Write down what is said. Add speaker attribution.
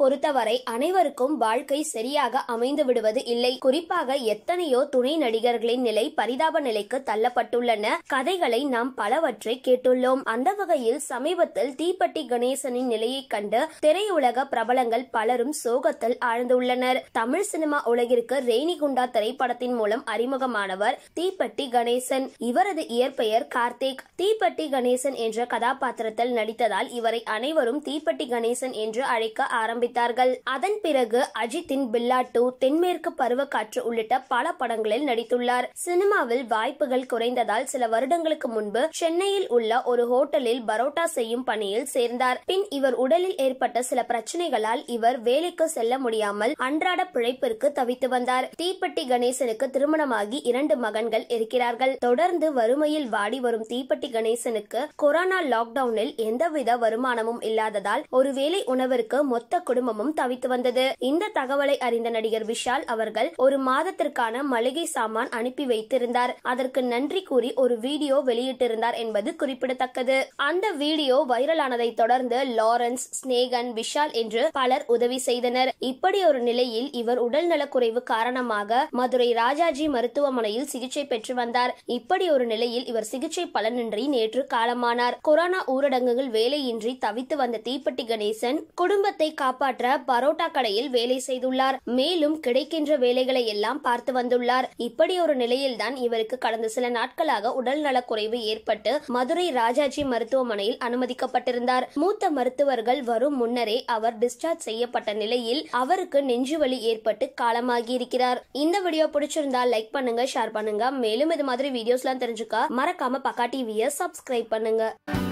Speaker 1: பொறுத்தவரை அனைவருக்கும் வாழ்க்கை சரியாக அமைந்து விடுவது இல்லை குறிப்பாக எத்தனையோ துணை நடிகர்களின் நிலை பரிதாப நிலைக்கு தள்ளப்பட்டுள்ளன கதைகளை நாம் பலவற்றை கேட்டுள்ளோம் அந்த வகையில் சமீபத்தில் தீப்பட்டி கணேசனின் நிலையை கண்டு திரையுலக பிரபலங்கள் பலரும் சோகத்தில் ஆழ்ந்துள்ளனர் தமிழ் சினிமா உலகிற்கு ரேணிகுண்டா திரைப்படத்தின் மூலம் அறிமுகமானவர் தீப்பட்டி கணேசன் இவரது இயற்பெயர் கார்த்திக் தீப்பட்டி கணேசன் என்ற கதாபாத்திரத்தில் நடித்ததால் இவரை அனைவரும் தீப்பட்டி கணேசன் என்று அழைக்க ஆரம்பித்தார் ஆரம்பித்தார்கள் அதன் பிறகு அஜித்தின் பில்லா டூ தென்மேற்கு பருவக்காற்று உள்ளிட்ட பல படங்களில் நடித்துள்ளார் சினிமாவில் வாய்ப்புகள் குறைந்ததால் சில வருடங்களுக்கு முன்பு சென்னையில் உள்ள ஒரு ஹோட்டலில் பரோட்டா செய்யும் பணியில் சேர்ந்தார் பின் இவர் உடலில் ஏற்பட்ட சில பிரச்சனைகளால் இவர் வேலைக்கு செல்ல முடியாமல் அன்றாட பிழைப்பிற்கு தவித்து வந்தார் தீப்பெட்டி கணேசனுக்கு திருமணமாகி இரண்டு மகன்கள் இருக்கிறார்கள் தொடர்ந்து வறுமையில் வாடி வரும் தீப்பெட்டி கணேசனுக்கு கொரோனா லாக்டவுனில் எந்தவித வருமானமும் இல்லாததால் ஒருவேளை உணவிற்கு மொத்த குடும்பமும் தவித்து வந்தது இந்த தகவலை அறிந்த நடிகர் விஷால் அவர்கள் ஒரு மாதத்திற்கான மளிகை சாமான் அனுப்பி வைத்திருந்தார் அதற்கு நன்றி கூறி ஒரு வீடியோ வெளியிட்டிருந்தார் என்பது குறிப்பிடத்தக்கது அந்த வீடியோ வைரலானதை தொடர்ந்து லாரன்ஸ் ஸ்னேகன் விஷால் என்று பலர் உதவி செய்தனர் இப்படி ஒரு நிலையில் இவர் உடல் நலக்குறைவு காரணமாக மதுரை ராஜாஜி மருத்துவமனையில் சிகிச்சை பெற்று வந்தார் இப்படி ஒரு நிலையில் இவர் சிகிச்சை பலனின்றி நேற்று காலமானார் கொரோனா ஊரடங்குகள் வேலையின்றி தவித்து வந்த தீப்பெட்டி கணேசன் குடும்பத்தை கா காப்பாற்ற பரோட்டா கடையில் வேலை செய்துள்ளார் மேலும் கிடைக்கின்ற வேலைகளை எல்லாம் பார்த்து வந்துள்ளார் இப்படி ஒரு நிலையில்தான் இவருக்கு கடந்த சில நாட்களாக உடல்நலக் குறைவு ஏற்பட்டு மதுரை ராஜாஜி மருத்துவமனையில் அனுமதிக்கப்பட்டிருந்தார் மூத்த மருத்துவர்கள் வரும் முன்னரே அவர் டிஸ்சார்ஜ் செய்யப்பட்ட நிலையில் அவருக்கு நெஞ்சுவலி ஏற்பட்டு காலமாகி இருக்கிறார் இந்த வீடியோ பிடிச்சிருந்தா லைக் பண்ணுங்க ஷேர் பண்ணுங்க மேலும் இது மாதிரி வீடியோஸ்லாம் தெரிஞ்சுக்க மறக்காம பக்கா டிவியை சப்ஸ்கிரைப் பண்ணுங்க